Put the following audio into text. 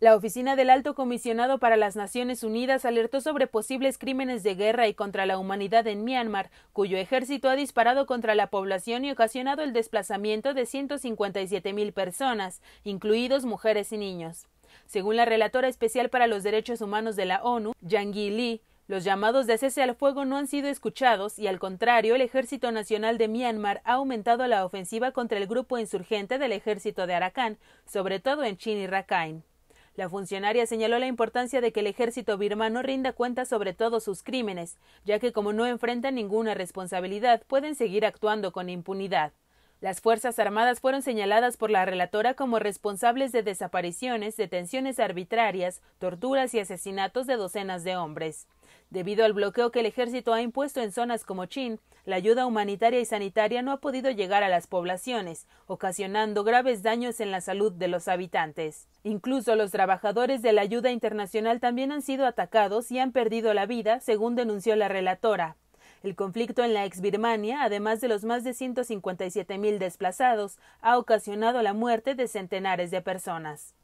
La oficina del Alto Comisionado para las Naciones Unidas alertó sobre posibles crímenes de guerra y contra la humanidad en Myanmar, cuyo ejército ha disparado contra la población y ocasionado el desplazamiento de 157 mil personas, incluidos mujeres y niños. Según la relatora especial para los derechos humanos de la ONU, Yi Lee, los llamados de cese al fuego no han sido escuchados y, al contrario, el Ejército Nacional de Myanmar ha aumentado la ofensiva contra el grupo insurgente del Ejército de Arakan, sobre todo en Chin y Rakhine. La funcionaria señaló la importancia de que el ejército birmano rinda cuentas sobre todos sus crímenes, ya que como no enfrentan ninguna responsabilidad, pueden seguir actuando con impunidad. Las Fuerzas Armadas fueron señaladas por la relatora como responsables de desapariciones, detenciones arbitrarias, torturas y asesinatos de docenas de hombres. Debido al bloqueo que el ejército ha impuesto en zonas como Chin, la ayuda humanitaria y sanitaria no ha podido llegar a las poblaciones, ocasionando graves daños en la salud de los habitantes. Incluso los trabajadores de la ayuda internacional también han sido atacados y han perdido la vida, según denunció la relatora. El conflicto en la ex Birmania, además de los más de siete mil desplazados, ha ocasionado la muerte de centenares de personas.